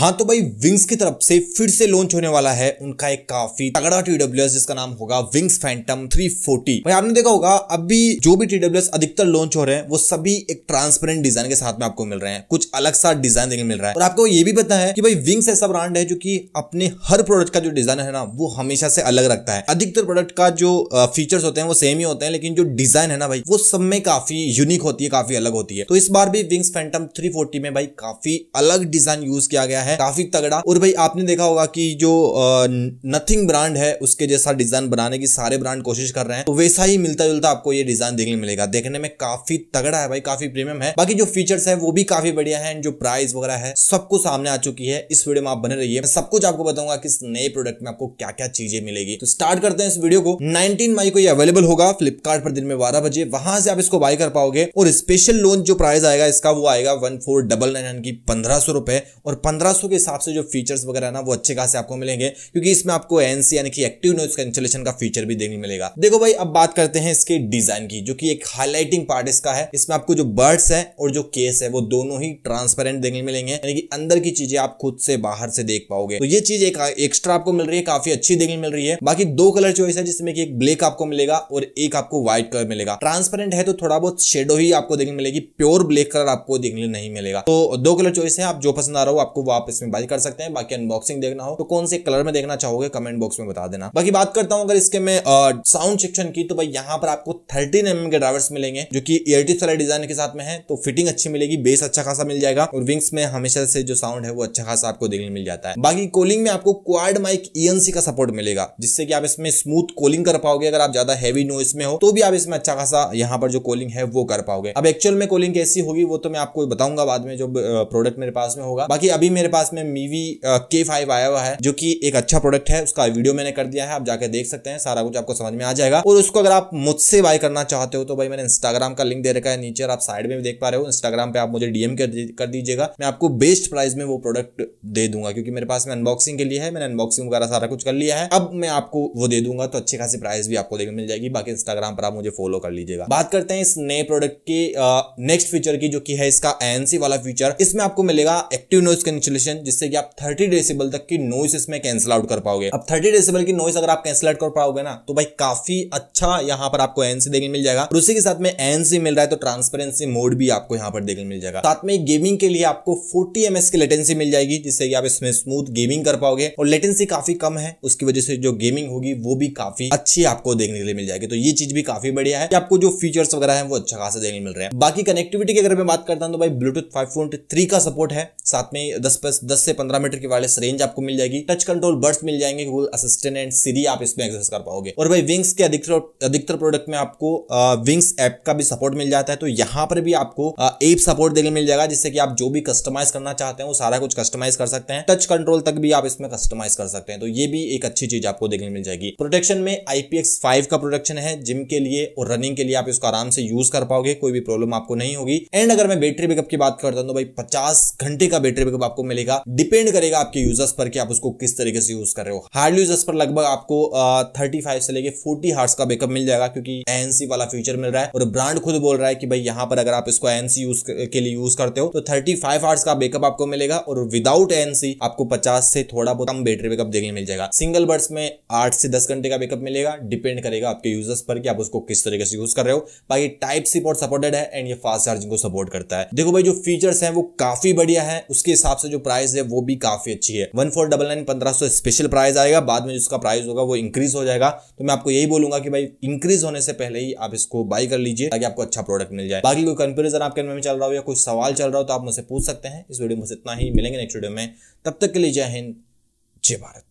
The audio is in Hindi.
हाँ तो भाई विंग्स की तरफ से फिर से लॉन्च होने वाला है उनका एक काफी तगड़ा टीडब्ल्यू जिसका नाम होगा विंग्स फैंटम 340 भाई आपने देखा होगा अभी जो भी टीडब्ल्यू अधिकतर लॉन्च हो रहे हैं वो सभी एक ट्रांसपेरेंट डिजाइन के साथ में आपको मिल रहे हैं कुछ अलग सा डिजाइन देखने मिल रहा है और आपको ये भी पता है कि भाई विंग्स ऐसा ब्रांड है जो कि अपने हर प्रोडक्ट का जो डिजाइन है ना वो हमेशा से अलग रखता है अधिकतर प्रोडक्ट का जो फीचर्स होते हैं वो सेम ही होते हैं लेकिन जो डिजाइन है ना भाई वो सब में काफी यूनिक होती है काफी अलग होती है तो इस बार भी विंग्स फैंटम थ्री में भाई काफी अलग डिजाइन यूज किया गया है है काफी तगड़ा और भाई आपने देखा होगा कि जो नथिंग ब्रांड है उसके जैसा डिजाइन बनाने की सारे ब्रांड कोशिश कर रहे हैं तो वैसा ही मिलता जुलता आपको ये डिजाइन देखने मिलेगा देखने में काफी तगड़ा है भाई काफी प्रीमियम है बाकी जो फीचर्स है वो भी काफी बढ़िया है जो प्राइस वगैरह है सब कुछ सामने आ चुकी है इस वीडियो में आप बने रहिए सब कुछ आपको बताऊंगा किस नए प्रोडक्ट में आपको क्या क्या चीजें मिलेगी तो स्टार्ट करते हैं इस वीडियो को नाइनटीन मई को ये अवेलेबल होगा फ्लिपकार्ट पर दिन में बारह बजे वहां से आप इसको बाय कर पाओगे और स्पेशल लोन जो प्राइस आएगा इसका वो आएगा वन फोर डबल नाइन की पंद्रह सौ रुपए और पंद्रह सौ के हिसाब से जो फीचर्स वगैरह ना वो अच्छे खासे आपको मिलेंगे क्योंकि इसमें आपको एनसी यानी कि एक्टिव नोइस कैंसिलेशन का फीचर भी देखने मिलेगा देखो भाई अब बात करते हैं इसके डिजाइन की जो कि एक हाईलाइटिंग पार्ट इसका है इसमें आपको जो बर्ड्स है और जो केस है वो दोनों ही ट्रांसपेरेंट देखने मिलेंगे यानी कि अंदर की चीजें आप खुद से बाहर से देख पाओगे तो ये चीज एक एक्स्ट्रा आपको मिल रही है काफी अच्छी देखने मिल रही है बाकी दो कलर चॉइस है जिसमें कि एक ब्लैक आपको मिलेगा और एक आपको व्हाइट कलर मिलेगा ट्रांसपेरेंट है तो थोड़ा बहुत शेडो ही आपको देखने मिलेगी प्योर ब्लैक कलर आपको देखने नहीं मिलेगा तो दो कलर चॉइस है आप जो पसंद आ रहा हो आपको वो आप इसमें बाई कर सकते हैं बाकी अनबॉक्सिंग देखना हो तो कौन से कलर में देखना चाहोगे कमेंट बॉक्स में बता देना बाकी बात करता हूँ अगर इसके में साउंड सेक्शन की तो भाई यहाँ पर आपको थर्टीन एम mm के ड्राइवर्स मिलेंगे जो की एयरटी वाले डिजाइन के साथ में है तो फिटिंग अच्छी मिलेगी बेस अच्छा खासा मिल जाएगा और विंग्स में हमेशा से जो साउंड है वो अच्छा खासा आपको देखने मिल जाता है बाकी कोलिंग में आपको क्वाड माइक ईएनसी का सपोर्ट मिलेगा जिससे कि आप इसमें स्मूथ कोलिंग कर पाओगे अगर आप ज्यादा हैवी नॉइस में हो तो भी आप इसमें अच्छा खासा यहाँ पर जो कोलिंग है वो कर पाओगे अब एक्चुअल में कोलिंग कैसी होगी वो तो मैं आपको बताऊंगा बाद में जो प्रोडक्ट मेरे पास में होगा बाकी अभी मेरे पास पास में मीवी के फाइव आया हुआ है जो कि एक अच्छा प्रोडक्ट है उसका वीडियो मैंने कर दिया है आप जाके देख सकते हैं सारा कुछ आपको समझ में आ जाएगा और उसको अगर आप मुझसे बाय करना चाहते हो तो भाई मैंने इंस्टाग्राम का लिंक दे रखा है नीचे आप साइड में भी देख पा रहे हो इंस्टाग्राम पे आप मुझे डीएम कर दीजिएगा मैं आपको बेस्ट प्राइस में वो प्रोडक्ट दे दूंगा क्योंकि मेरे पास में अनबॉक्सिंग के लिए है मैंने अनबॉक्सिंग वगैरह सारा कुछ कर लिया है अब मैं आपको वो दे दूंगा तो अच्छी खासी प्राइस भी आपको देखने मिल जाएगी बाकी इंस्टाग्राम पर आप मुझे फॉलो कर लीजिएगा बात करते हैं इस नए प्रोडक्ट के नेक्स्ट uh, फीचर की जो की है इसका एनसी वाला फीचर इसमें आपको मिलेगा एक्टिव नोइस कैंसिलेशन रेजोल्यूशन जिससे कि आप थर्टी डेसिबल तक की नॉइस इसमें कैंसिल आउट कर पाओगे अब थर्टी डेसिबल की नॉइस अगर आप कैंसिल आउट कर पाओगे ना तो भाई काफी अच्छा यहाँ पर आपको एनसी देखने मिल जाएगा उसी के साथ में एनसी मिल रहा है तो ट्रांसपेरेंसी मोड भी आपको यहाँ पर देखने मिल जाएगा साथ में गेमिंग के लिए आपको फोर्टी एम की लेटेंसी मिल जाएगी जिससे कि आप इसमें स्मूथ गेमिंग कर पाओगे और लेटेंसी काफी कम है उसकी वजह से जो गेमिंग होगी वो भी काफी अच्छी आपको देखने के लिए मिल जाएगी तो ये चीज भी काफी बढ़िया है कि आपको जो फीचर्स वगैरह है वो अच्छा खासा देखने मिल रहा है बाकी कनेक्टिविटी की अगर मैं बात करता हूँ तो भाई ब्लूटूथ फाइव का सपोर्ट है साथ में दस बस 10 से 15 मीटर की वायरलेस रेंज आपको मिल जाएगी टच कंट्रोल बर्ड्स मिल जाएंगे गूगल असिस्टेंट एंड सीरी आप इसमें एक्सेस कर पाओगे और भाई विंग्स के अधिकतर प्रोडक्ट में आपको विंग्स ऐप का भी सपोर्ट मिल जाता है तो यहाँ पर भी आपको एप सपोर्ट देने मिल जाएगा जिससे कि आप जो भी कस्टमाइज करना चाहते हैं वो सारा कुछ कस्टमाइज कर सकते हैं टच कंट्रोल तक भी आप इसमें कस्टमाइज कर सकते हैं तो ये भी एक अच्छी चीज आपको देखने मिल जाएगी प्रोटेक्शन में आईपीएक्स फाइव का प्रोटेक्शन है जिम के लिए और रनिंग के लिए आप इसको आराम से यूज कर पाओगे कोई भी प्रॉब्लम आपको नहीं होगी एंड अगर मैं बैटरी बैकअप की बात करता हूँ तो भाई पचास घंटे का बैटरी बैकअप आपको मिलेगा मिलेगा डिपेंड करेगा आपके यूजर्स पर कि आप उसको किस तरीके से यूज कर रहे हो हार्ड यूजर्स पर लगभग आपको थर्टी फाइव से लेके फोर्टी हार्ड का बेकअप मिल जाएगा क्योंकि एएनसी वाला फीचर मिल रहा है और ब्रांड खुद बोल रहा है कि भाई यहाँ पर अगर आप इसको एएनसी यूज के लिए यूज करते हो तो थर्टी फाइव आवर्स का बेकअप आपको मिलेगा और विदाउट एएनसी आपको पचास से थोड़ा बहुत कम बैटरी बेकअप देखने मिल जाएगा सिंगल बर्ड्स में आठ से दस घंटे का बेकअप मिलेगा डिपेंड करेगा आपके यूजर्स पर कि आप उसको किस तरीके से यूज कर रहे हो बाकी टाइप सी पोर्ट सपोर्टेड है एंड ये फास्ट चार्जिंग को सपोर्ट करता है देखो भाई जो फीचर्स हैं वो काफी बढ़िया है उसके हिसाब से जो प्राइस है वो भी काफी अच्छी है वन फोर डबल नाइन पंद्रह सौ स्पेशल प्राइस आएगा बाद में जिसका प्राइस होगा वो इंक्रीज हो जाएगा तो मैं आपको यही बोलूंगा कि भाई इंक्रीज होने से पहले ही आप इसको बाय कर लीजिए ताकि आपको अच्छा प्रोडक्ट मिल जाए बाकी कोई कंपेरिजन आपके में चल रहा हो या कोई सवाल चल रहा हो तो आप मुझसे पूछ सकते हैं इस वीडियो में इतना ही मिलेंगे नेक्स्ट वीडियो में तब तक के लिए जय हिंद जय भारत